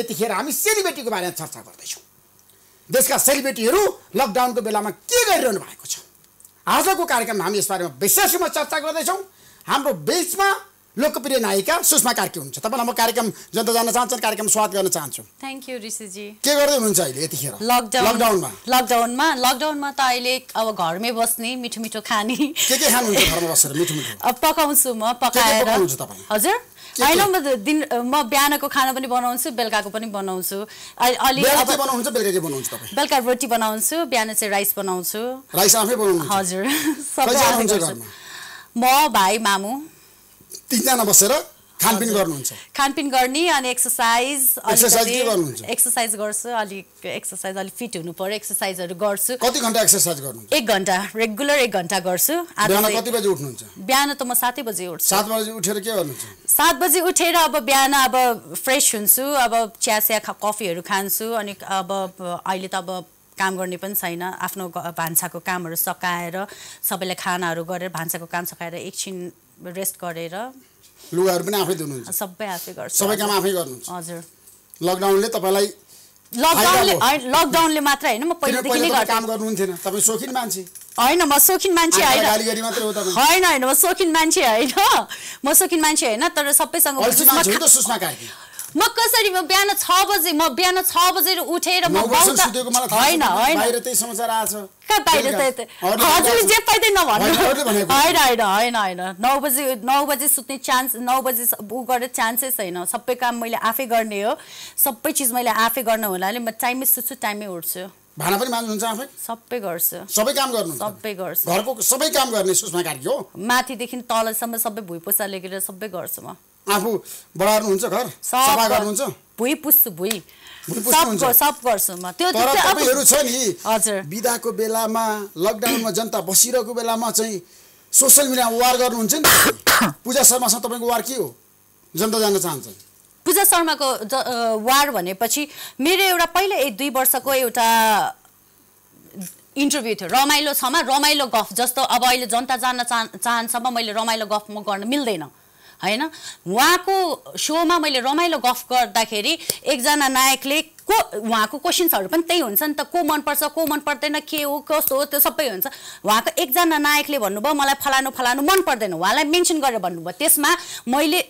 यतिखेर हामी सेलिब्रेटीको बारेमा चर्चा गर्दैछौँ देशका सेलिब्रेटीहरू लकडाउनको बेलामा के गरिरहनु भएको छ आजको कार्यक्रममा हामी यसबारेमा विशेष रूपमा चर्चा गर्दैछौँ हाम्रो बिचमा लोकप्रिय नायिका सुषमा कार्की हुनुहुन्छ तपाईँलाई म कार्यक्रम जनता जान्न चाहन्छु कार्यक्रम स्वागत गर्न चाहन्छु थ्याङ्क यू ऋषिजी के गर्दै हुनुहुन्छ अहिले यतिखेर लकडाउनमा लकडाउनमा लकडाउनमा त अहिले अब घरमै बस्ने मिठो मिठो खाने के के खानुहुन्छ घरमा बसेर मिठो मिठो पकाउँछु म पकाएर हजुर होइन म दिन म बिहानको खाना पनि बनाउँछु बेलुकाको पनि बनाउँछु अलि बेलुका रोटी बनाउँछु बिहान चाहिँ राइस बनाउँछु राइस आफै हजुर म भाइ मामु तिनजना बसेर खानपिन गर्नुहुन्छ खानपिन गर्ने अनि एक्सर्साइज एक्सर्साइज गर्छु अलिक एक्सर्साइज अलिक फिट हुनु पर्यो एक्सर्साइजहरू गर्छु कति घन्टा एक्सर्साइज गर्नु एक घन्टा रेगुलर एक घन्टा गर्छु बिहान कति बजी उठ्नुहुन्छ बिहान त म सातै बजी उठ्छु सात बजी उठेर के गर्नुहुन्छ सात बजी उठेर अब बिहान अब फ्रेस हुन्छु अब चिया चिया कफीहरू खान्छु अनि अब अहिले त अब काम गर्ने पनि छैन आफ्नो भान्साको कामहरू सकाएर सबैलाई खानाहरू गरेर भान्साको काम सकाएर एकछिन रेस्ट गरेर लुगाहरू पनि आफै धुनुहुन्छ सबै आफै गर्छ सबै काम आफै गर्नुहुन्छ हजुर लकडाउनले तपाईँलाई लकडाउनले लकडाउनले मात्र होइन म पहिलेदेखि नै काम गर्नुहुन्थेन तपाईँ सोखिन मान्छे होइन म सोखिन मान्छे होइन होइन होइन म सोखिन मान्छे होइन म सोखिन मान्छे होइन तर सबैसँग म कसरी म बिहान छ बजे म बिहान छ बजे उठेर म होइन होइन हजुर जे पाइँदै नभन्नु होइन होइन होइन होइन नौ बजी नौ बजी सुत्ने चान्स नौ बजी ऊ गरेर चान्सै छैन सबै काम मैले आफै गर्ने हो सबै चिज मैले आफै गर्न हुनाले म टाइममै सुत्छु टाइमै उठ्छु भाँडा पनि माझ्नुहुन्छ आफै सबै गर्छु सबै काम गर्नु सबै गर्छु घरको सबै काम गर्ने सुषमा कार्की हो माथिदेखि तलसम्म सबै भुइँ पोसा लेखेर सबै गर्छु म आफू हुन्छ घर सफा गर्नुहुन्छ भुइँ पुस्छु भुइँ सब गर्छु म त्यो तपाईँहरू छ नि हजुर बिदाको बेलामा लकडाउनमा जनता बसिरहेको बेलामा चाहिँ सोसियल मिडियामा वार गर्नुहुन्छ नि पूजा शर्मासँग तपाईँको वार के हो जनता जान्न चाहन्छ पूजा शर्माको वार भनेपछि मेरो एउटा पहिला एक दुई वर्षको एउटा इन्टरभ्यू थियो रमाइलो छमा रमाइलो गफ जस्तो अब अहिले जनता जान्न चाहन्छमा मैले रमाइलो गफ म गर्न मिल्दैन होइन उहाँको सोमा मैले रमाइलो गफ गर्दाखेरि एकजना नायकले को उहाँको क्वेसन्सहरू पनि त्यही हुन्छ नि त को मनपर्छ को मन पर्दैन के हो कस्तो हो त्यो सबै हुन्छ उहाँको एकजना नायकले भन्नुभयो मलाई फलानु फलानु मन पर्दैन उहाँलाई मेन्सन गरेर भन्नुभयो त्यसमा मैले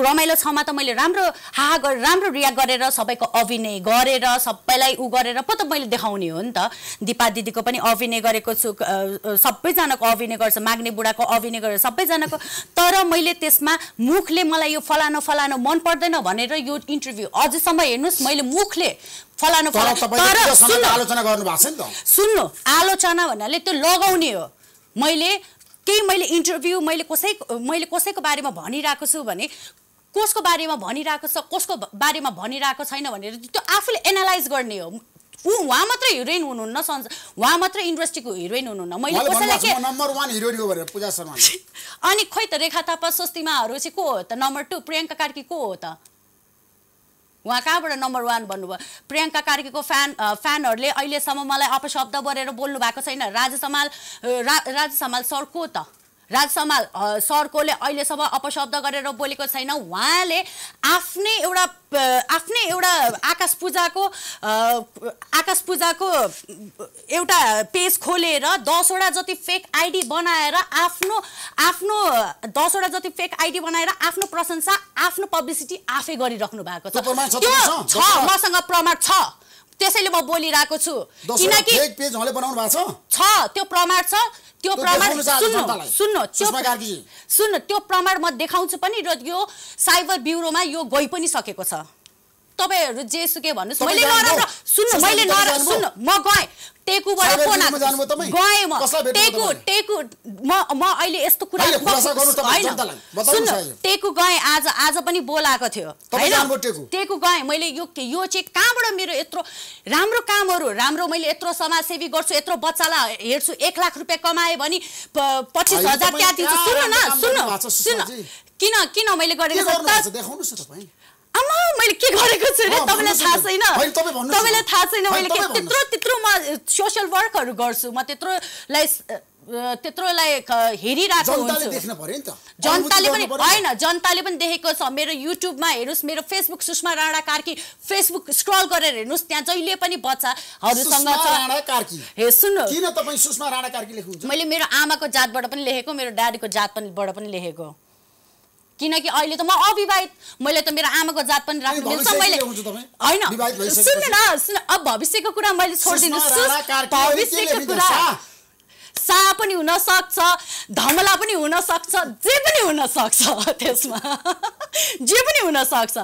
रमाइलो छमा त मैले राम्रो हाहा गरेर राम्रो रियाक्ट गरेर सबैको अभिनय गरेर सबैलाई ऊ गरेर पो त मैले देखाउने हो नि त दिपा दिदीको पनि अभिनय गरेको छु सबैजनाको अभिनय गर्छु माग्ने बुढाको अभिनय गरेर सबैजनाको तर मैले त्यसमा मुखले मलाई यो फलानो फलानो मन पर्दैन भनेर यो इन्टरभ्यू अझसम्म हेर्नुहोस् मैले मुखले फलानु फलानु सुन्नु आलोचना भन्नाले त्यो लगाउने हो मैले केही मैले इन्टरभ्यू मैले कसै मैले कसैको बारेमा भनिरहेको छु भने कसको बारेमा भनिरहेको छ कसको बारेमा भनिरहेको छैन भनेर त्यो आफूले एनालाइज गर्ने हो ऊ उहाँ मात्रै हिरोइन हुनुहुन्न सन्ज उहाँ मात्रै इन्डस्ट्रीको हिरोइन हुनुहुन्न मैले कसैलाई नम्बर वान हिरोइन भनेर पूजा शर्मा अनि खोइ त रेखा थापा स्वस्तिमाहरू चाहिँ को हो त नम्बर टू प्रियङ्का कार्की को हो त उहाँ कहाँबाट नम्बर वान भन्नुभयो प्रियङ्का कार्कीको फ्यान फ्यानहरूले अहिलेसम्म मलाई अपशब्द गरेर बोल्नु भएको छैन राजेश हमाल रा राजेश सर को त राजसमाल सरकोले अहिलेसम्म अपशब्द गरेर बोलेको छैन उहाँले आफ्नै एउटा आफ्नै एउटा आकाश पूजाको आकाश पूजाको एउटा पेज खोलेर दसवटा जति फेक आइडी बनाएर आफ्नो आफ्नो दसवटा जति फेक आइडी बनाएर आफ्नो प्रशंसा आफ्नो पब्लिसिटी आफै गरिराख्नु भएको छ मसँग प्रमाण छ त्यसैले म बोलिरहेको छु किनकि छ त्यो प्रमाण छ त्यो प्रमाण सुन्नु सुन्नु त्यो सुन्नु त्यो प्रमाण म देखाउँछु पनि र यो साइबर ब्युरोमा यो गइ पनि सकेको छ तपाईँहरू जेसुकै भन्नुहोस् मैले नराम्रो सुन्नु मैले नराम्रो सुन्नु म गएँ म टेकु टेकु अहिले यस्तो टेकु गएँ आज आज पनि बोलाएको थियो होइन टेकु गएँ मैले यो यो चाहिँ कहाँबाट मेरो यत्रो राम्रो कामहरू राम्रो मैले यत्रो समाजसेवी गर्छु यत्रो बच्चालाई हेर्छु एक लाख रुपियाँ कमाएँ भने पच्चिस हजार त्यहाँ दिन्छु सुन्नु न सुन्नु सुन्नु किन किन मैले गरेको मैले के गरेको छु अरे तपाईँलाई थाहा छैन तपाईँलाई थाहा छैन मैले के त्यत्रो त्यत्रो म सोसियल वर्कहरू गर्छु म त्यत्रोलाई त्यत्रोलाई हेरिरहेको हुन्छु जनताले पनि होइन जनताले पनि देखेको छ मेरो युट्युबमा हेर्नुहोस् मेरो Facebook Sushma Rana Karki Facebook scroll गरेर हेर्नुहोस् त्यहाँ जहिले पनि बच्चाहरूसँग मैले मेरो आमाको जातबाट पनि लेखेको मेरो ड्याडीको जातबाट पनि लेखेको किनकि अहिले त म अविवाहित मैले त मेरो आमाको जात पनि राख्नु मिल्छ मैले होइन सुन्नु न सुन अब भविष्यको कुरा मैले छोडिदिनु भविष्यको कुरा सा पनि हुनसक्छ धमला पनि हुनसक्छ जे पनि हुनसक्छ त्यसमा जे पनि हुनसक्छ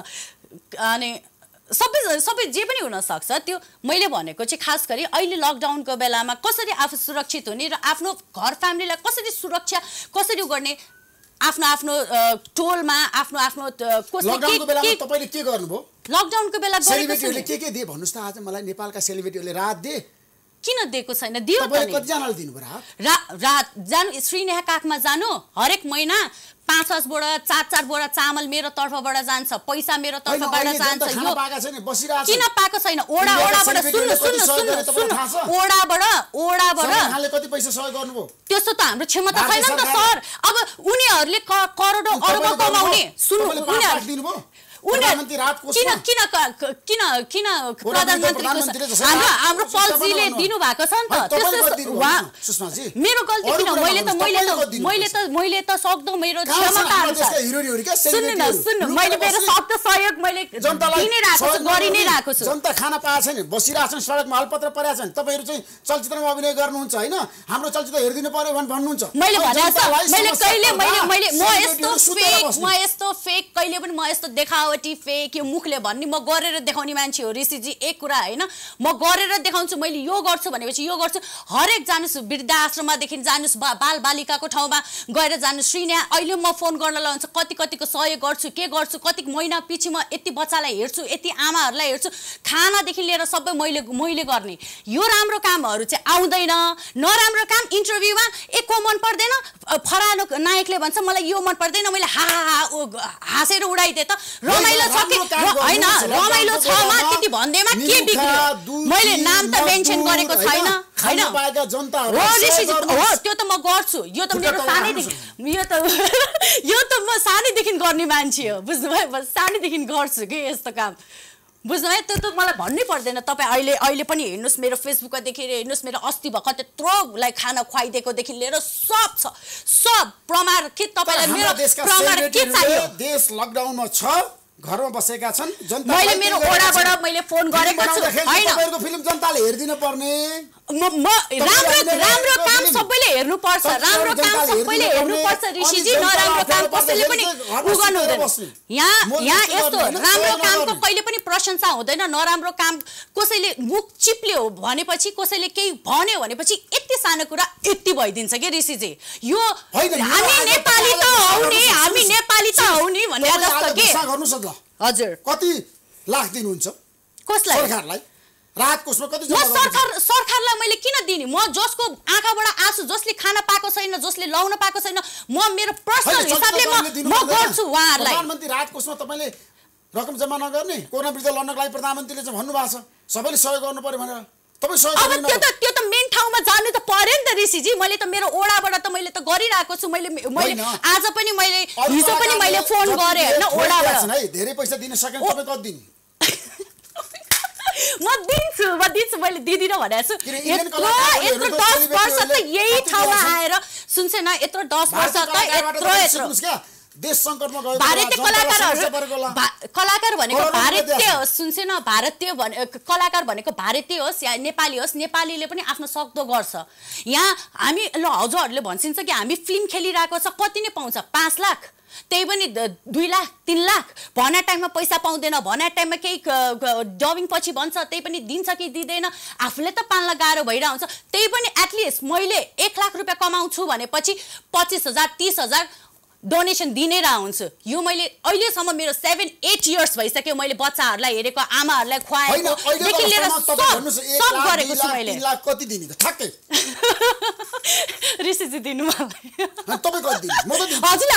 अनि सबै सबै जे पनि हुनसक्छ त्यो मैले भनेको चाहिँ खास गरी अहिले लकडाउनको बेलामा कसरी आफू सुरक्षित हुने र आफ्नो घर फ्यामिलीलाई कसरी सुरक्षा कसरी गर्ने आफ्नो आफ्नो टोलमा आफ्नो आफ्नो लकडाउनको बेला के के दिए भन्नुहोस् त आज मलाई नेपालका सेलिब्रेटीहरूले रात दिए किन दिएको छैन दियो रात जानु श्रीनेहा काखमा जानु हरेक महिना पाँच पाँच बोरा चार चार बोरा चामल मेरो तर्फबाट जान्छ पैसा मेरो तर्फबाट जान्छ यो किन पाएको छैन ओडा ओडाबाट सुन्नु सुन्नु सुन्नु सुन्नु ओडाबाट ओडाबाट त्यस्तो त हाम्रो क्षमता छैन नि त सर अब उनीहरूले करोडौँ अरब कमाउने सुन्नु उनीहरू किन किन किन किन प्रधानमन्त्रीको हाम्रो हाम्रो पलजीले दिनुभएको छ नि त मेरो गल्ती किन मैले त मैले त मैले त मैले त सक्दो मेरो क्षमता छ सुन्नु न सुन्नु मैले मेरो सक्दो सहयोग मैले दिइ नै रहेको छु गरि नै रहेको छु जनता खाना पाएको छैन बसिरहेको छन् सडकमा हलपत्र परेका छन् तपाईँहरू चाहिँ चलचित्रमा अभिनय गर्नुहुन्छ होइन हाम्रो चलचित्र हेरिदिनु पर्यो भने भन्नुहुन्छ मैले भनेको मैले कहिले मैले मैले म यस्तो फेक म यस्तो फेक कहिले पनि म यस्तो देखाओ मिलावटी फेक यो मुखले भन्ने म गरेर देखाउने मान्छे हो ऋषिजी एक कुरा होइन म गरेर देखाउँछु मैले यो गर्छु भनेपछि यो गर्छु हरेक जानुहोस् वृद्धाश्रमदेखि जानुहोस् बा बाल बालिकाको ठाउँमा गएर जानु श्रीन्या अहिले म फोन गर्न लगाउँछु कति कतिको सहयोग गर्छु के गर्छु कति महिना पछि म यति बच्चालाई हेर्छु यति आमाहरूलाई हेर्छु खानादेखि लिएर सबै मैले मैले गर्ने यो राम्रो कामहरू चाहिँ आउँदैन नराम्रो काम इन्टरभ्यूमा को मन पर्दैन फरानो नायकले भन्छ मलाई यो मन पर्दैन मैले हा हाँसेर उडाइदिएँ त र रमाइलो छ कि होइन रमाइलो छ मा त्यति भन्दैमा के बिग्रियो मैले नाम त मेन्सन गरेको छैन होइन हो त्यो त म गर्छु यो त मेरो सानैदेखि यो त यो त म सानैदेखि गर्ने मान्छे हो बुझ्नुभयो म सानैदेखि गर्छु कि यस्तो काम बुझ्नुभयो त्यो त मलाई भन्नै पर्दैन तपाईँ अहिले अहिले पनि हेर्नुहोस् मेरो फेसबुकमा देखेर हेर्नुहोस् मेरो अस्ति भर्खर त्यत्रोलाई खाना खुवाइदिएकोदेखि लिएर सब छ सब प्रमाण के तपाईँलाई मेरो प्रमाण के चाहियो देश लकडाउनमा छ घरमा बसेका छन् जनता मैले मेरो ओडाबाट मैले फोन गरेको छु होइन फिल्म जनताले हेरिदिनु पर्ने राम्रो राम्रो काम सबैले हेर्नु पर्छ राम्रो काम सबैले हेर्नु हेर्नुपर्छ ऋषिजी नराम्रो काम कसैले पनि उ गर्नु हुँदैन यहाँ यहाँ यस्तो राम्रो कामको कहिले पनि प्रशंसा हुँदैन नराम्रो काम कसैले मुख चिप्ले हो भनेपछि कसैले केही भन्यो भनेपछि यति सानो कुरा यति भइदिन्छ कि ऋषिजी यो हामी नेपाली त हौ नि हामी नेपाली त हौ नि भनेर जस्तो के हजुर कति लाख दिनुहुन्छ कसलाई सरकारलाई राहत कोषमा कति सरकार सरकारलाई मैले किन दिने म जसको आँखाबाट आँसु जसले खान पाएको छैन जसले लाउन पाएको छैन म मेरो पर्सनल हिसाबले म गर्छु उहाँहरूलाई प्रधानमन्त्री राहत कोषमा तपाईँले रकम जम्मा नगर्ने कोरोना विरुद्ध लड्नको लागि प्रधानमन्त्रीले चाहिँ भन्नुभएको छ सबैले सहयोग गर्नु पर्यो भनेर अब त्यो त त्यो त मेन ठाउँमा जानु त पर्यो नि त ऋषिजी मैले त मेरो ओडाबाट त मैले त गरिरहेको छु मैले मैले आज पनि मैले हिजो पनि मैले फोन गरेँ होइन ओडाबाट है धेरै पैसा दिन सकेन तपाईँ कति दिन म दिन्छु म दिन्छु मैले दिदिनँ भनेको छु यत्रो यत्रो दस वर्ष त यही ठाउँमा आएर सुन्छ न यत्रो दस वर्ष त यत्रो यत्रो देश भारतीय कलाकारहरू कलाकार भनेको भारतीय होस् सुन्छ न भारतीय भने कलाकार भनेको भारतीय होस् या नेपाली होस् नेपालीले पनि आफ्नो सक्दो गर्छ यहाँ हामी ल हजुरहरूले भन्छ कि हामी फिल्म खेलिरहेको छ कति नै पाउँछ पाँच लाख त्यही पनि दुई लाख तिन लाख भना टाइममा पैसा पाउँदैन भना टाइममा केही जबिङ पछि भन्छ त्यही पनि दिन्छ कि दिँदैन आफूले त पाल्न गाह्रो भइरहन्छ त्यही पनि एटलिस्ट मैले एक लाख रुपियाँ कमाउँछु भनेपछि पच्चिस हजार तिस हजार डोनेसन दिने हुन्छु यो मैले अहिलेसम्म मेरो सेभेन एट इयर्स भइसक्यो मैले बच्चाहरूलाई हेरेको आमाहरूलाई खुवाएको हजुरले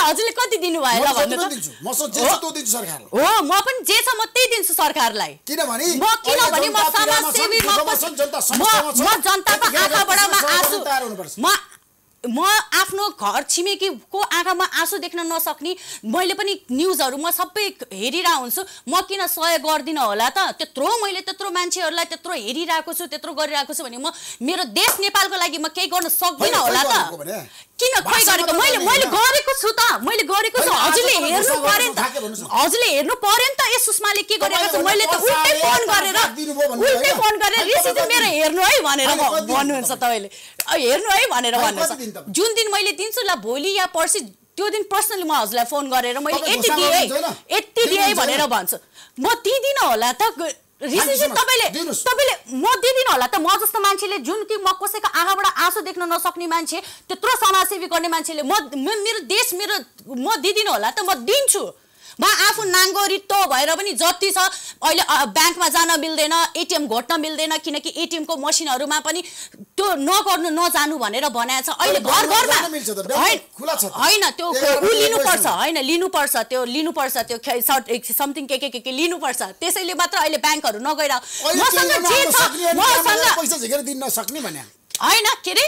हजुरले कति दिनुभयो हो म पनि जे छ म त्यही दिन्छु सरकारलाई किनभने म आफ्नो घर छिमेकीको आँखामा आँसु देख्न नसक्ने मैले पनि न्युजहरू म सबै हेरिरहेको हुन्छु म किन सहयोग गर्दिनँ होला त त्यत्रो मैले त्यत्रो मान्छेहरूलाई त्यत्रो हेरिरहेको छु त्यत्रो गरिरहेको छु भने म मेरो देश नेपालको लागि म केही गर्न सक्दिनँ होला त किन गरेको मैले मैले गरेको छु त मैले गरेको छु हजुरले हेर्नु पर्यो नि त हजुरले हेर्नु पऱ्यो नि त ए सुषमाले के गरेको छ मैले त उल्टै फोन गरेर उल्टै फोन गरेर मेरो हेर्नु है भनेर भन्नुहुन्छ तपाईँले हेर्नु है भनेर भन्नुहोस् जुन दिन मैले दिन्छु ल भोलि या पर्सि त्यो दिन पर्सनली म हजुरलाई फोन गरेर मैले यति दिएँ यति दिएँ भनेर भन्छु म दिदिनँ होला त रिसिसन तपाईँले तपाईँले म दिदिनँ होला त म जस्तो मान्छेले जुन कि म कसैको आँखाबाट आँसु देख्न नसक्ने मान्छे त्यत्रो समाजसेवी गर्ने मान्छेले म मेरो देश मेरो म दिदिनँ होला त म दिन्छु वा आफू नाङ्गो रित्तो भएर पनि जति छ अहिले ब्याङ्कमा जान मिल्दैन एटिएम घोट्न मिल्दैन किनकि एटिएमको मसिनहरूमा पनि त्यो नगर्नु नजानु भनेर भनेको छ अहिले घर घरमा होइन त्यो ऊ लिनुपर्छ होइन लिनुपर्छ त्यो लिनुपर्छ त्यो समथिङ के के के के लिनुपर्छ त्यसैले मात्र अहिले ब्याङ्कहरू नगएर होइन के अरे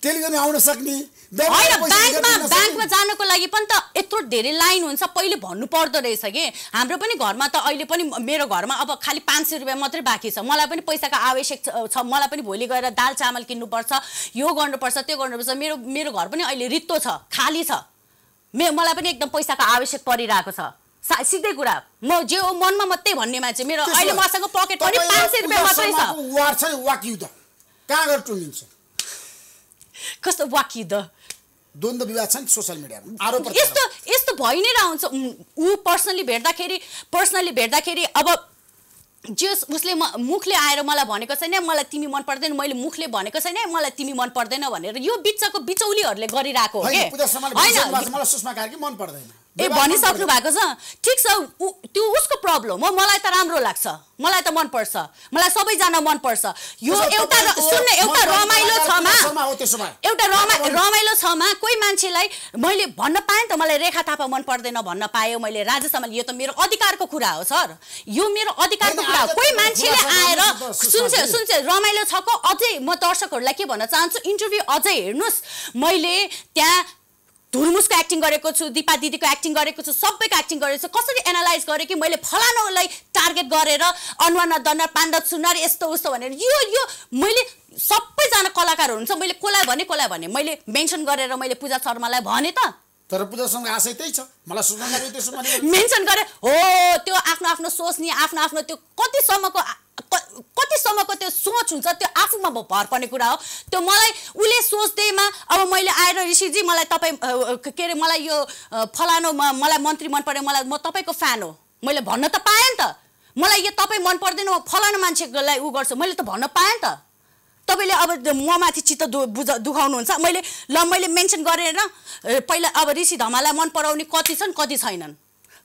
त्यसले आउन सक्ने होइन ब्याङ्कमा ब्याङ्कमा जानको लागि पनि त यत्रो धेरै लाइन हुन्छ पहिले भन्नु पर्दो रहेछ कि हाम्रो पनि घरमा त अहिले पनि मेरो घरमा अब खालि पाँच सय रुपियाँ मात्रै बाँकी छ मलाई पनि पैसाको आवश्यक छ मलाई पनि भोलि गएर दाल चामल किन्नुपर्छ यो गर्नुपर्छ त्यो गर्नुपर्छ मेरो मेरो घर पनि अहिले रित्तो छ खाली छ मे मलाई पनि एकदम पैसाको आवश्यक परिरहेको छ सा सिधै कुरा म जे हो मनमा मात्रै भन्ने मान्छे मेरो अहिले मसँग पकेट पनि पाँच सय रुपियाँ मात्रै छ कस्तो वाकिदो द्वन्द्व विवाद छन् सोसियल मिडियामा आरोप यस्तो यस्तो भइ नै रहन्छ ऊ पर्सनली भेट्दाखेरि पर्सनली भेट्दाखेरि अब जस उसले म मुखले आएर मलाई भनेको छैन मलाई तिमी मन पर्दैन मैले मुखले भनेको छैन मलाई तिमी मन पर्दैन भनेर यो बिचको बिचौलीहरूले गरिरहेको हो ए भनिसक्नु भएको छ ठिक छ त्यो उसको प्रब्लम हो मलाई त राम्रो लाग्छ मलाई त मनपर्छ मलाई सबैजना मनपर्छ यो एउटा सुन्ने एउटा रमाइलो छमा एउटा रमा रमाइलो छमा कोही मान्छेलाई मैले भन्न पाएँ त मलाई रेखा थापा मन पर्दैन भन्न पाएँ मैले राजासम्म यो त मेरो अधिकारको कुरा हो सर यो मेरो अधिकारको कुरा हो कोही मान्छेले आएर सुन्छ सुन्छ रमाइलो छको अझै म दर्शकहरूलाई के भन्न चाहन्छु इन्टरभ्यू अझै हेर्नुहोस् मैले त्यहाँ धुर्मुसको एक्टिङ गरेको छु दिपा दिदीको एक्टिङ गरेको छु सबैको एक्टिङ गरेको छु कसरी एनालाइज गरेँ कि मैले फलानुलाई टार्गेट गरेर अनुहार नदनार पाण्डव सुनार यस्तो उस्तो भनेर यो यो मैले सबैजना कलाकार हुनुहुन्छ मैले कसलाई भने कसलाई भने मैले मेन्सन गरेर मैले पूजा शर्मालाई भने त तर पूजासँग आशय त्यही छ मलाई सुझाव त्यसो मेन्सन गरे हो त्यो आफ्नो आफ्नो सोच्ने आफ्नो आफ्नो त्यो कतिसम्मको कतिसम्मको त्यो सोच हुन्छ त्यो आफूमा भर पर्ने कुरा हो त्यो मलाई उसले सोच्दैमा अब मैले आएर ऋषिजी मलाई तपाईँ के अरे मलाई यो फलानु मलाई मन्त्री मन पर्यो मलाई म तपाईँको फ्यान हो मैले भन्न त पाएँ नि त मलाई यो तपाईँ मन पर्दैन फलानु मान्छेलाई ऊ गर्छु मैले त भन्न पाएँ नि त तपाईँले अब म माथि चित्त दु बुझ दुखाउनुहुन्छ मैले ल मैले मेन्सन गरेर पहिला अब ऋषि धमालाई मन पराउने कति छन् कति छैनन्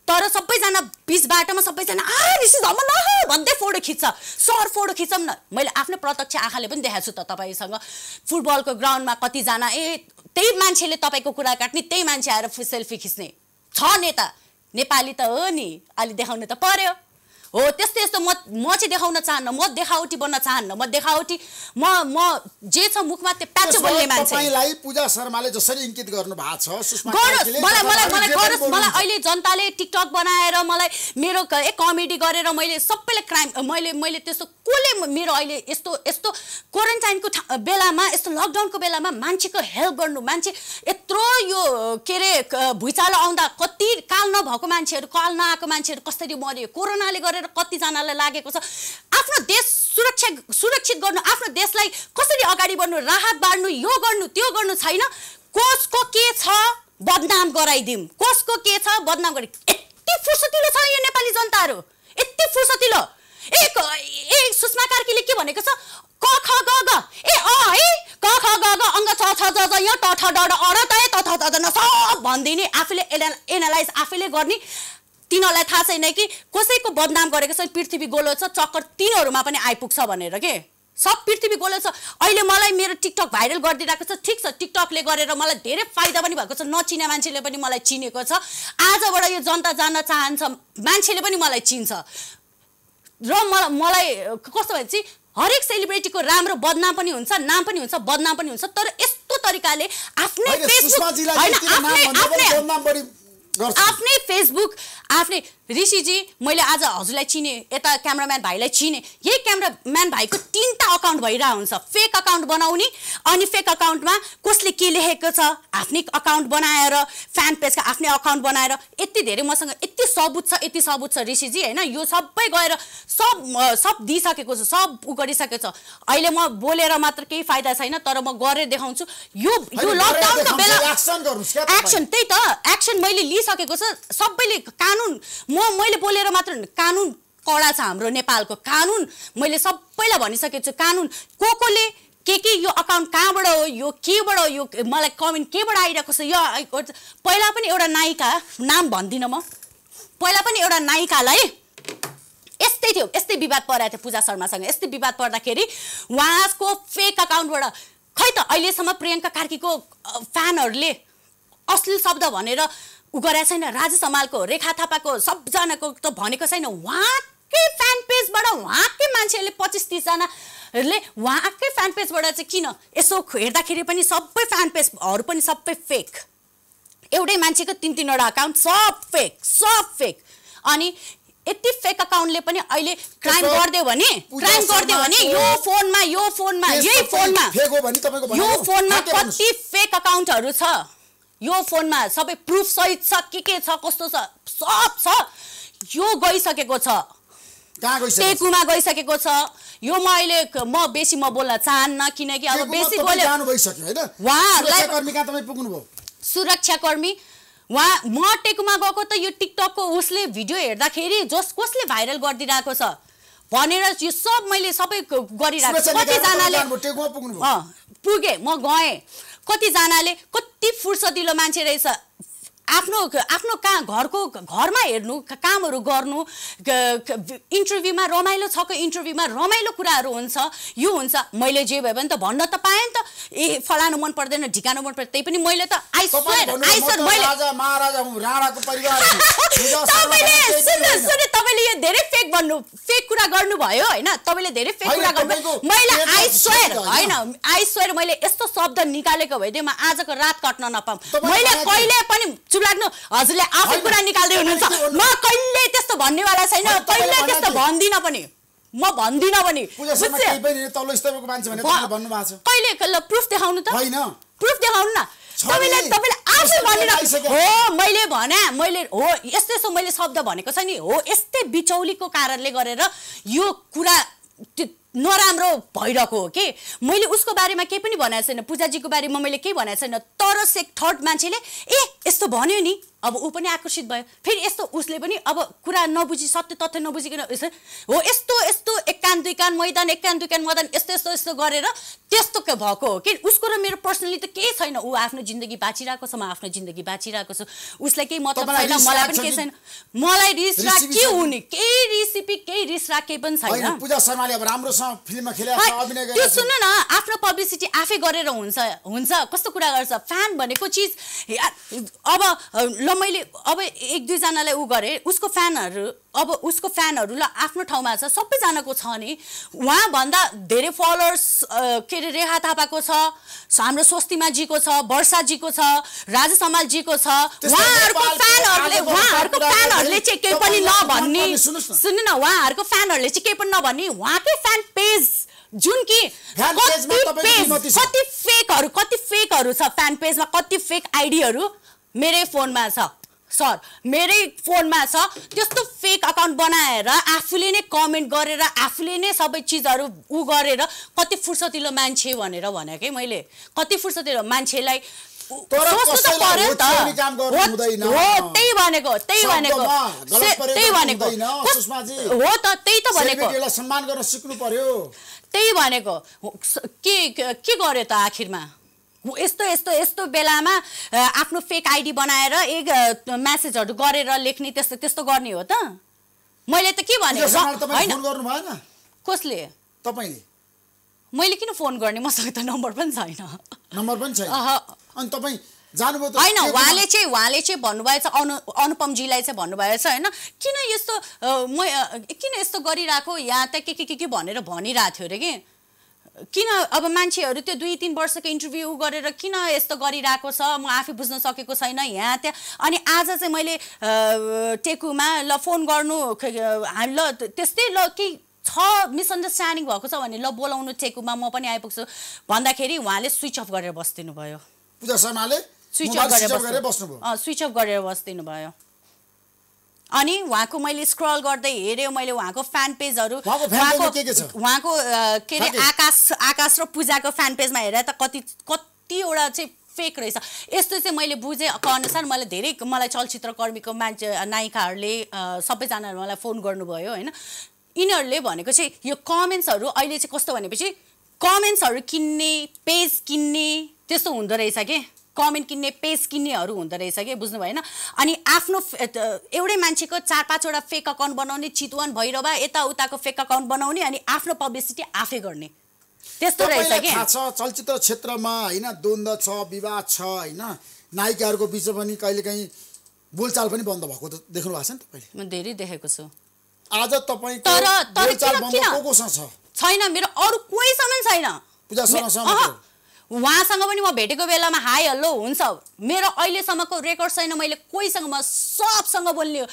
तर सबैजना बिच बाटोमा सबैजना आ ऋषि धमा ल भन्दै फोटो खिच्छ सर फोटो खिच्छौँ न मैले आफ्नो प्रत्यक्ष आँखाले पनि देखाएको छु त तपाईँसँग फुटबलको ग्राउन्डमा कतिजना ए त्यही मान्छेले तपाईँको कुरा काट्ने त्यही मान्छे आएर सेल्फी खिच्ने छ नेता नेपाली त हो नि अलि देखाउनु त पर्यो हो त्यस्तो यस्तो म म चाहिँ देखाउन चाहन्न म देखावटी बन्न चाहन्न म देखावटी म म जे छ मुखमा त्यो प्याच बोल्ने मान्छे तपाईँलाई पूजा शर्माले जसरी इङ्कित गर्नु भएको छ मलाई मलाई मलाई गरोस् मलाई अहिले जनताले टिकटक बनाएर मलाई मेरो एक कमेडी गरेर मैले सबैले क्राइम मैले मैले त्यस्तो कसले मेरो अहिले यस्तो यस्तो क्वारेन्टाइनको बेलामा यस्तो लकडाउनको बेलामा मान्छेको हेल्प गर्नु मान्छे यत्रो यो के अरे भुइँचालो आउँदा कति काल नभएको मान्छेहरू काल नआएको मान्छेहरू कसरी मऱ्यो कोरोनाले गरेर गरेर कतिजनालाई लागेको छ आफ्नो देश सुरक्षा सुरक्षित गर्नु आफ्नो देशलाई कसरी अगाडि बढ्नु राहत बाँड्नु यो गर्नु त्यो गर्नु छैन कसको के छ बदनाम गराइदिउँ कसको के छ बदनाम गरि यति फुर्सतिलो छ यो नेपाली जनताहरू यति फुर्सतिलो ए ए सुषमा कार्कीले के भनेको छ क ख ग ग ए अ है क ख ग ग अङ्ग छ छ ज ज य ट ठ ड ड अ र त ए त थ त न सब भनिदिने आफैले एनालाइज आफैले गर्ने तिनीहरूलाई थाहा छैन कि कसैको बदनाम गरेको छ पृथ्वी गोलो छ चक्कर तिनीहरूमा पनि आइपुग्छ भनेर के सब पृथ्वी गोलो छ अहिले मलाई मेरो टिकटक भाइरल गरिदिरहेको छ ठिक छ टिकटकले गरेर मलाई धेरै फाइदा पनि भएको छ नचिने मान्छेले पनि मलाई चिनेको छ आजबाट यो जनता जान्न चाहन्छ मान्छेले पनि मलाई चिन्छ र मलाई मलाई कस्तो भनेपछि हरेक सेलिब्रेटीको राम्रो बदनाम पनि हुन्छ नाम पनि हुन्छ बदनाम पनि हुन्छ तर यस्तो तरिकाले आफ्नै आफ्नै फेसबुक आफ्नै ऋषिजी मैले आज हजुरलाई चिने यता क्यामराम्यान भाइलाई चिने यही क्यामराम्यान भाइको तिनवटा अकाउन्ट भइरहेको हुन्छ फेक अकाउन्ट बनाउने अनि फेक अकाउन्टमा कसले के लेखेको छ आफ्नै अकाउन्ट बनाएर फ्यान पेजका आफ्नै अकाउन्ट बनाएर यति धेरै मसँग यति सबुत छ यति सबुत छ ऋषिजी होइन यो सबै गएर सब सब दिइसकेको छ सब उ गरिसकेको छ अहिले म बोलेर मात्र केही फाइदा छैन तर म गरेर देखाउँछु यो यो लकडाउनको बेला एक्सन त्यही त एक्सन मैले लिइसकेको छ सबैले कानुन मैले बोलेर मात्र कानुन कडा छ हाम्रो नेपालको कानुन मैले सबैलाई भनिसकेको छु कानुन को कोले के के यो अकाउन्ट कहाँबाट हो यो केबाट हो यो मलाई कमेन्ट केबाट आइरहेको छ यो पहिला पनि एउटा नायिका नाम भन्दिनँ म पहिला पनि एउटा नायिकालाई यस्तै थियो यस्तै विवाद परेको थियो पूजा शर्मासँग यस्तै विवाद पर्दाखेरि उहाँको फेक अकाउन्टबाट खै त अहिलेसम्म प्रियङ्का कार्कीको फ्यानहरूले अश्लील शब्द भनेर ऊ गरेको छैन राजु समालको रेखा थापाको सबजनाको त भनेको छैन उहाँकै फ्यान पेजबाट उहाँकै मान्छेहरूले पच्चिस तिसजनाले उहाँकै फ्यान पेजबाट चाहिँ किन यसो हेर्दाखेरि पनि सबै फ्यान पेजहरू पनि सबै फेक एउटै मान्छेको तिन तिनवटा अकाउन्ट सब फेक सब फेक अनि यति फेक अकाउन्टले पनि अहिले क्राइम गरिदियो भने क्राइम गरिदियो भने यो फोनमा यो फोनमा यही फोनमा यो फोनमा कति फेक अकाउन्टहरू छ यो फोनमा सबै प्रुफ सहित छ के के छ कस्तो छ सब छ यो गइसकेको छ टेकुमा गइसकेको छ यो म अहिले म बेसी म बोल्न चाहन्न किनकि अब बेसी बोल्यो सुरक्षाकर्मी उहाँ म टेकुमा गएको त यो टिकटकको उसले भिडियो हेर्दाखेरि जस कसले भाइरल गरिदिरहेको छ भनेर यो सब मैले सबै गरिरहेको कतिजनाले पुगेँ म गएँ कतिजनाले कति फुर्सदिलो मान्छे रहेछ आफ्नो आफ्नो कहाँ घरको घरमा हेर्नु कामहरू गर्नु इन्टरभ्यूमा रमाइलो छ कि इन्टरभ्यूमा रमाइलो कुराहरू हुन्छ यो हुन्छ मैले जे भयो भने त भन्न त पाएँ नि त ए फलानु मन पर्दैन ढिकानु मन पर्दैन त्यही पनि मैले त तपाईँले यो धेरै फेक भन्नु फेक कुरा गर्नुभयो होइन तपाईँले धेरै फेक कुरा गर्नु मैले आई स्वेयर होइन आई स्वेयर मैले यस्तो शब्द निकालेको भइदियो म आजको रात कट्न नपाऊँ मैले कहिले पनि चुप लाग्नु हजुरले आफै कुरा निकाल्दै हुनुहुन्छ म कहिले त्यस्तो भन्नेवाला छैन कहिले त्यस्तो भन्दिनँ पनि म भन्दिनँ पनि कहिले प्रुफ देखाउनु त प्रुफ देखाउनु न तपाईँले तपाईँले आफै भनेर हो मैले भने मैले हो यस्तो यस्तो मैले शब्द भनेको छ नि हो यस्तै बिचौलीको कारणले गरेर यो कुरा नराम्रो भइरहेको हो कि मैले उसको बारेमा केही पनि भनेको छैन पूजाजीको बारेमा मैले केही भनेको छैन तर सेक थर्ड मान्छेले ए यस्तो भन्यो नि अब ऊ पनि आकर्षित भयो फेरि यस्तो उसले पनि अब कुरा नबुझी सत्य तथ्य नबुझिकन हो यस्तो यस्तो एक कान दुई कान मैदान एक कान दुई कान मैदान यस्तो यस्तो यस्तो गरेर त्यस्तो भएको हो कि उसको र मेरो पर्सनली त केही छैन ऊ आफ्नो जिन्दगी बाँचिरहेको छ म आफ्नो जिन्दगी बाँचिरहेको छु उसलाई केही मतलब छैन मलाई पनि केही छैन मलाई रिस राख के हुने केही रेसिपी केही रिस राख केही पनि छैन पूजा शर्माले अब राम्रो अभिनय त्यो सुन्नु न आफ्नो पब्लिसिटी आफै गरेर हुन्छ हुन्छ कस्तो कुरा गर्छ फ्यान भनेको चिज अब ल मैले अब एक दुईजनालाई ऊ गरेँ उसको फ्यानहरू अब उसको फ्यानहरू ल आफ्नो ठाउँमा छ सबैजनाको छ नि उहाँभन्दा धेरै फलोवर्स के अरे रेखा थापाको छ हाम्रो स्वस्तिमाजीको छ वर्षाजीको छ राजा समालजीको छ उहाँहरूको फ्यानहरूले उहाँहरूको फ्यानहरूले चाहिँ केही पनि नभन्ने सुन्नु न उहाँहरूको फ्यानहरूले चाहिँ केही पनि नभन्ने उहाँकै फ्यान पेज जुन कि कति फेकहरू कति फेकहरू छ फ्यान पेजमा कति फेक आइडीहरू मेरै फोनमा छ सर मेरै फोनमा छ त्यस्तो फेक अकाउन्ट बनाएर आफूले नै कमेन्ट गरेर आफूले नै सबै चिजहरू उ गरेर कति फुर्सदिलो मान्छे भनेर भने कि मैले कति फुर्सदिलो मान्छेलाई त्यही भनेको त्यही भनेको त्यही भनेको हो त त्यही त भनेको सम्मान गर्न सिक्नु पर्यो त्यही भनेको के के गर्यो त आखिरमा यस्तो यस्तो यस्तो बेलामा आफ्नो फेक आइडी बनाएर एक म्यासेजहरू गरेर लेख्ने त्यस्तो त्यस्तो गर्ने हो त मैले त के भने कसले तपाईँले मैले किन फोन गर्ने मसँग त नम्बर पनि छैन नम्बर पनि छैन अनि तपाईँ होइन उहाँले चाहिँ उहाँले चाहिँ भन्नुभएछ अनु अनुपमजीलाई चाहिँ भन्नुभएछ होइन किन यस्तो म किन यस्तो गरिरहेको यहाँ त के के के के भनेर भनिरहेको थियो अरे कि किन अब मान्छेहरू त्यो दुई तिन वर्षको इन्टरभ्यू गरेर किन यस्तो गरिरहेको छ म आफै बुझ्न सकेको छैन यहाँ त्यहाँ अनि आज चाहिँ मैले टेकुमा ल फोन गर्नु ल त्यस्तै ल केही छ मिसअन्डरस्ट्यान्डिङ भएको छ भने ल बोलाउनु टेकुमा म पनि आइपुग्छु भन्दाखेरि उहाँले स्विच अफ गरेर बसिदिनु भयो पूजा शर्माले स्विच अफ गरेर बस्नुभयो स्विच अफ गरेर भयो अनि उहाँको मैले स्क्रल गर्दै हेऱ्यो मैले उहाँको फ्यान पेजहरू उहाँको उहाँको के अरे आकाश आकाश र पूजाको फ्यान पेजमा हेरेर त कति कतिवटा चाहिँ फेक रहेछ यस्तो चाहिँ मैले बुझेको अनुसार मैले धेरै मलाई चलचित्रकर्मीको मान्छे नायिकाहरूले सबैजनाहरू मलाई फोन गर्नुभयो होइन यिनीहरूले भनेको चाहिँ यो कमेन्ट्सहरू अहिले चाहिँ कस्तो भनेपछि कमेन्ट्सहरू किन्ने पेज किन्ने त्यस्तो हुँदो रहेछ कि कमेन्ट किन्ने पेज किन्नेहरू हुँदो रहेछ कि बुझ्नु भएन अनि आफ्नो एउटै मान्छेको चार पाँचवटा फेक अकाउन्ट बनाउने चितवन भैरवा यताउताको फेक अकाउन्ट बनाउने अनि आफ्नो पब्लिसिटी आफै गर्ने त्यस्तो रहेछ कि छ चलचित्र क्षेत्रमा होइन द्वन्द छ विवाद छ होइन नायिकाहरूको बिचमा पनि कहिलेकाहीँ बोलचाल पनि बन्द भएको देख्नु भएको छ नि तपाईँले म धेरै देखेको छु आज तपाईँ तर छैन मेरो अरू कोहीसम्म छैन उहाँसँग पनि म भेटेको बेलामा हाई हल्लो हुन्छ मेरो अहिलेसम्मको रेकर्ड छैन मैले कोहीसँग म सबसँग बोल्ने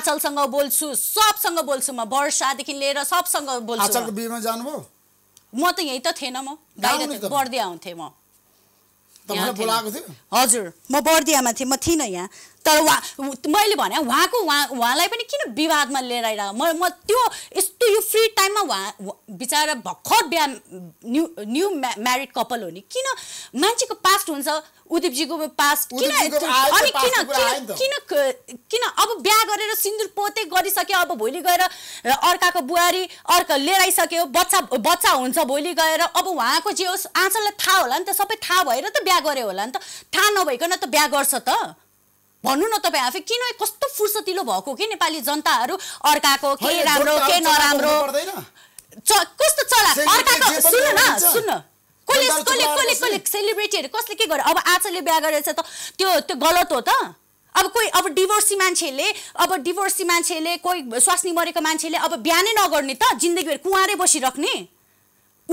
आँचलसँग बोल्छु सबसँग बोल्छु म वर्षादेखि लिएर सबसँग बोल्छु म त यहीँ त थिएन म बाहिर बर्दिया हुन्थेँ म हजुर म बर्दियामा थिएँ म थिइनँ यहाँ तर वा मैले भने उहाँको उहाँ उहाँलाई पनि किन विवादमा लिएर आइरह म म त्यो यस्तो यो फ्री टाइममा उहाँ बिचरा भर्खर बिहा न्यु न्यु म्यारिड कपाल हो नि किन मान्छेको पास्ट हुन्छ उदीपजीको पास्ट किन अनि किन किन किन अब बिहा गरेर सिन्दुर पोते गरिसक्यो अब भोलि गएर अर्काको बुहारी अर्का लिएर आइसक्यो बच्चा बच्चा हुन्छ भोलि गएर अब उहाँको जे होस् आँचललाई थाहा होला नि त सबै थाहा भएर त बिहा गऱ्यो होला नि त थाहा नभइकन त बिहा गर्छ त भन्नु न तपाईँ आफै किन कस्तो फुर्सतिलो भएको कि नेपाली जनताहरू अर्काको के राम्रो के नराम्रो कस्तो चला अर्काको सुन्नु न सुन्नु कसले कसले कसले कसले सेलिब्रेटीहरू कसले के गर्यो अब आचाले बिहा गरेछ त त्यो त्यो गलत हो त अब कोही अब डिभोर्सी मान्छेले अब डिभोर्सी मान्छेले कोही स्वास्नी मरेको मान्छेले अब बिहानै नगर्ने त जिन्दगीभरि कुवारै बसिराख्ने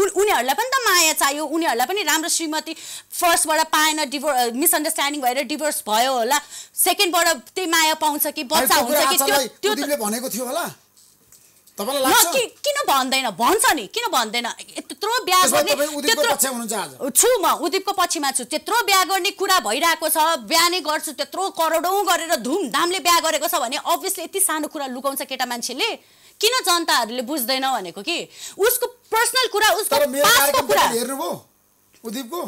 उनीहरूलाई पनि त माया चाहियो उनीहरूलाई पनि राम्रो श्रीमती फर्स्टबाट पाएन डिभोर्स मिसअन्डरस्ट्यान्डिङ भएर डिभोर्स भयो होला सेकेन्डबाट त्यही माया पाउँछ कि बच्चा हुन्छ कि त्यो भनेको थियो होला किन भन्दैन भन्छ नि किन भन्दैन यत्रो बिहा गर्ने छु म उदीपको पछिमा छु त्यत्रो बिहा गर्ने कुरा भइरहेको छ बिहा नै गर्छु त्यत्रो करोडौँ गरेर धुमधामले बिहा गरेको छ भने अभियसली यति सानो कुरा लुकाउँछ केटा मान्छेले किन जनताहरूले बुझ्दैन भनेको कि उसको पर्सनल कुरा उसको कुरा हेर्नुभयो उदीपको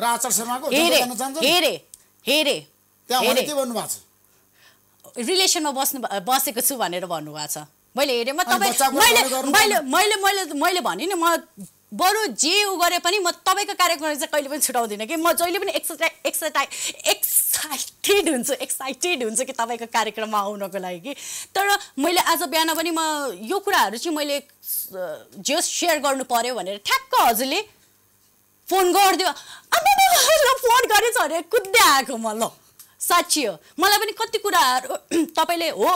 र आचार शर्माको हेरे हेरे त्यहाँ के भन्नु भएको छ रिलेसनमा बस्नु बसेको छु भनेर भन्नुभएको छ मैले हेरेँ म तपाईँ मैले मैले मैले मैले भने नि म बरु जे ऊ गरे पनि म तपाईँको कार्यक्रम चाहिँ कहिले पनि छुटाउँदिनँ कि म जहिले पनि एक्सर्साइ एक्सर्साइ एक्साइटेड हुन्छु एक्साइटेड हुन्छु कि तपाईँको कार्यक्रममा आउनको लागि कि तर मैले आज बिहान पनि म यो कुराहरू चाहिँ मैले जे सेयर गर्नु पऱ्यो भनेर ठ्याक्क हजुरले फोन गरिदियो अन्त फोन गरेछ अरे कुद्दै आएको म ल साँच्ची हो मलाई पनि कति कुराहरू तपाईँले हो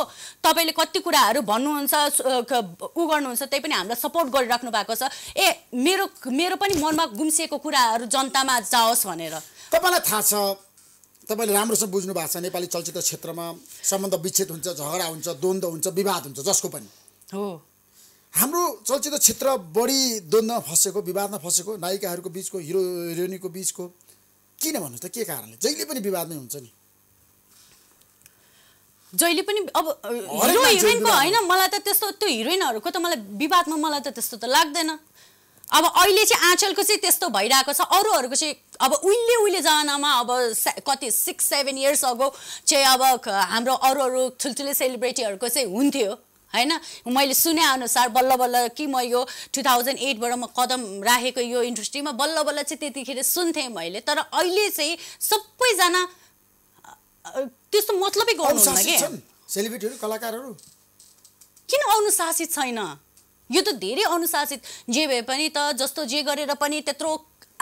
तपाईँले कति कुराहरू भन्नुहुन्छ ऊ गर्नुहुन्छ त्यही पनि हामीलाई सपोर्ट गरिराख्नु भएको छ ए मेरो मेरो पनि मनमा गुम्सिएको कुराहरू जनतामा जाओस् भनेर तपाईँलाई थाहा छ तपाईँले राम्रोसँग बुझ्नु भएको छ नेपाली चलचित्र क्षेत्रमा सम्बन्ध विच्छेद हुन्छ झगडा हुन्छ द्वन्द हुन्छ विवाद हुन्छ जसको पनि हो हाम्रो चलचित्र क्षेत्र बढी द्वन्दमा फँसेको विवादमा फँसेको नायिकाहरूको बिचको हिरो हिरोइनीको बिचको किन भन्नुहोस् त के कारणले जहिले पनि विवादमै हुन्छ नि जहिले पनि अब हिरो हिरोइनको होइन मलाई त त्यस्तो त्यो हिरोइनहरूको त मलाई विवादमा मलाई त त्यस्तो त लाग्दैन अब अहिले चाहिँ आँचलको चाहिँ त्यस्तो भइरहेको छ अरूहरूको चाहिँ अब उहिले उहिले जमानामा अब कति सिक्स सेभेन इयर्स अगो चाहिँ अब हाम्रो अरू अरू ठुल्ठुलो सेलिब्रेटीहरूको चाहिँ हुन्थ्यो होइन मैले सुने अनुसार बल्ल बल्ल कि म यो टु थाउजन्ड एटबाट म कदम राखेको यो इन्डस्ट्रीमा बल्ल बल्ल चाहिँ त्यतिखेर सुन्थेँ मैले तर अहिले चाहिँ सबैजना त्यस्तो मतलबै गर्नुहुन्न के सेलिब्रेटीहरू कलाकारहरू किन अनुशासित छैन यो त धेरै अनुशासित जे भए पनि त जस्तो जे गरेर पनि त्यत्रो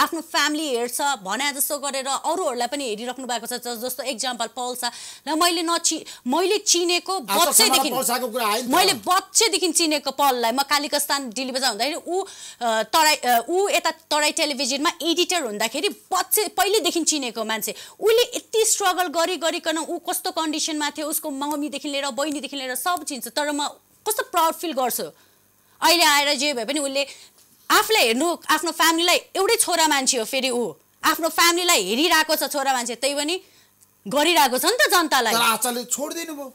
आफ्नो फ्यामिली हेर्छ भने जस्तो गरेर अरूहरूलाई पनि हेरिराख्नु भएको छ जस्तो एक्जाम्पल पल्सा र मैले नचि मैले चिनेको बच्चैदेखि मैले बच्चैदेखि चिनेको पललाई म कालिकस्तान डेली बजार हुँदाखेरि ऊ तराई ऊ यता तराई टेलिभिजनमा एडिटर हुँदाखेरि बच्चे पहिल्यैदेखि चिनेको मान्छे उसले यति स्ट्रगल गरी गरिकन ऊ कस्तो कन्डिसनमा थियो उसको मम्मीदेखि लिएर बहिनीदेखि लिएर सब चिन्छ तर म कस्तो प्राउड फिल गर्छु अहिले आएर जे भए पनि उसले आफूलाई हेर्नु आफ्नो फ्यामिलीलाई एउटै छोरा मान्छे हो फेरि ऊ आफ्नो फ्यामिलीलाई हेरिरहेको छ छोरा मान्छे त्यही पनि गरिरहेको छ नि त जनतालाई छोडिदिनु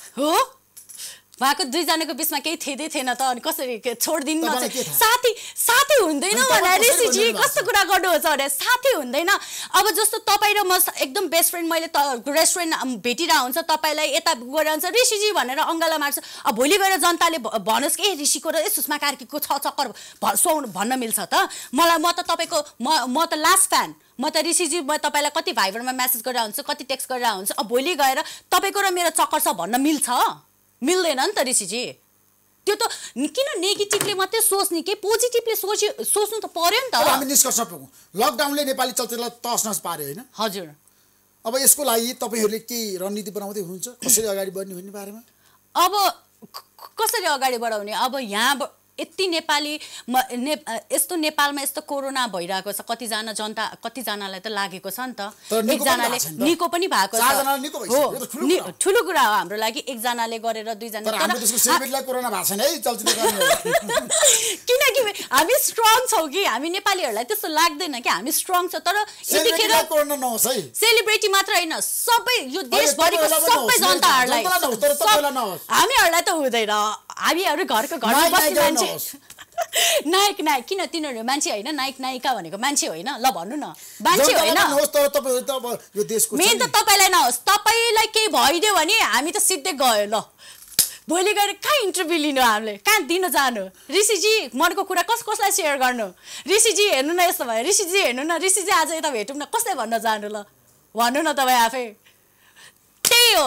हो उहाँको दुईजनाको बिचमा केही थिएदै थिएन त अनि कसरी छोडिदिनु साथी साथी हुँदैन भनेर ऋषिजी कस्तो कुरा गर्नुहुन्छ भने साथी हुँदैन अब जस्तो तपाईँ र म एकदम बेस्ट फ्रेन्ड मैले त रेस्टुरेन्ट भेटिरहेको हुन्छ तपाईँलाई यता गएर हुन्छ ऋषिजी भनेर अङ्गला मार्छ अब भोलि गएर जनताले भनोस् कि ए ऋषिको र ए सुषमा कार्कीको छ चक्कर सुहाउनु भन्न मिल्छ त मलाई म त तपाईँको म म त लास्ट फ्यान म त ऋषिजी म तपाईँलाई कति भाइबरमा म्यासेज गरेर हुन्छु कति टेक्स्ट गरेर हुन्छु अब भोलि गएर तपाईँको र मेरो चक्कर छ भन्न मिल्छ मिल्दैन नि त ऋषिजी त्यो त किन नेगेटिभले मात्रै सोच्ने के पोजिटिभले सोचे सोच्नु त पर्यो नि त हामी निष्कर्ष पुगौँ लकडाउनले नेपाली चलचित्रलाई तस नस पार्यो होइन हजुर अब यसको लागि तपाईँहरूले केही रणनीति बनाउँदै हुनुहुन्छ कसरी अगाडि बढ्ने हुने बारेमा अब कसरी अगाडि बढाउने अब यहाँ यति नेपाली ने यस्तो नेपालमा यस्तो कोरोना भइरहेको छ कतिजना जनता कतिजनालाई त लागेको छ नि त एकजनाले निको पनि भएको छ हो ठुलो कुरा हो हाम्रो लागि एकजनाले गरेर दुईजना किनकि हामी स्ट्रङ छौँ कि हामी नेपालीहरूलाई त्यस्तो लाग्दैन कि हामी स्ट्रङ छ तर यतिखेर सेलिब्रेटी मात्र होइन सबै यो देशभरिको सबै जनताहरूलाई हामीहरूलाई त हुँदैन हामीहरू घरको घरमा बसिरहन्छ नायक नायक किन तिनीहरू मान्छे होइन नायक नायिका भनेको मान्छे होइन ल भन्नु न मान्छे होइन मेन त तपाईँलाई नहोस् तपाईँलाई केही भइदियो भने हामी त सिधै गयो ल भोलि गएर कहाँ इन्टरभ्यू लिनु हामीले कहाँ दिन जानु ऋषिजी मनको कुरा कस कसलाई सेयर गर्नु ऋषिजी हेर्नु न यस्तो भयो ऋषिजी हेर्नु न ऋषिजी आज यता भेटौँ न कसलाई भन्न जानु ल भन्नु न तपाईँ आफै त्यही हो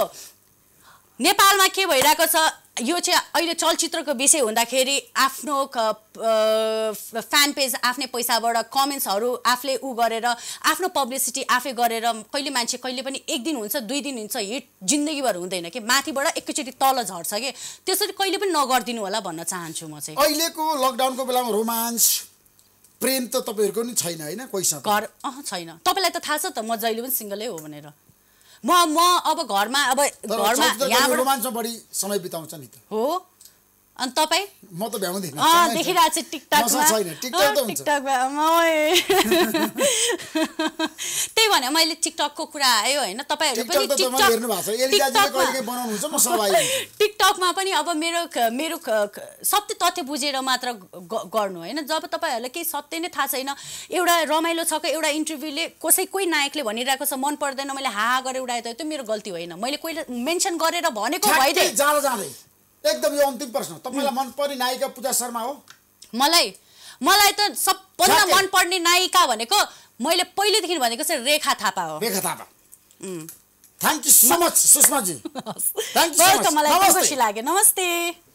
नेपालमा के भइरहेको छ यो चाहिँ अहिले चलचित्रको विषय हुँदाखेरि आफ्नो फ्यान पेज आफ्नै पैसाबाट कमेन्ट्सहरू आफूले ऊ गरेर आफ्नो पब्लिसिटी आफै गरेर कहिले मान्छे कहिले पनि एक दिन हुन्छ दुई दिन हुन्छ हिट जिन्दगीभर हुँदैन कि माथिबाट एकैचोटि तल झर्छ कि त्यसरी कहिले पनि नगरिदिनु होला भन्न चाहन्छु म चाहिँ अहिलेको लकडाउनको बेलामा रोमान्स प्रेम त तपाईँहरूको नि छैन होइन कोहीसँग घर अँ छैन तपाईँलाई त थाहा छ त म जहिले पनि सिङ्गलै हो भनेर म म अब घरमा अब घरमा रोमाञ्च बढी समय बिताउँछ नि त हो अनि तपाईँ म त भ्याउँदिनँ देखिरहेको छु टिकटकमा त्यही भने मैले टिकटकको कुरा आयो होइन तपाईँहरू पनि टिकटकमा पनि अब मेरो मेरो सत्य तथ्य बुझेर मात्र गर्नु होइन जब तपाईँहरूलाई केही सत्य नै थाहा छैन एउटा रमाइलो छ कि एउटा इन्टरभ्यूले कसै कोही नायकले भनिरहेको छ मन पर्दैन मैले हा गरेर उडाए त त्यो मेरो गल्ती होइन मैले कोहीले मेन्सन गरेर भनेको भइदिएँ एकदम यो अन्तिम प्रश्न तपाईँलाई मनपर्ने नायिका पूजा शर्मा हो मलाई मलाई त सबभन्दा मनपर्ने नायिका भनेको मैले पहिलेदेखि भनेको चाहिँ रेखा थापा हो Rekha Thapa thank you so much सुषमाजी खुसी लाग्यो नमस्ते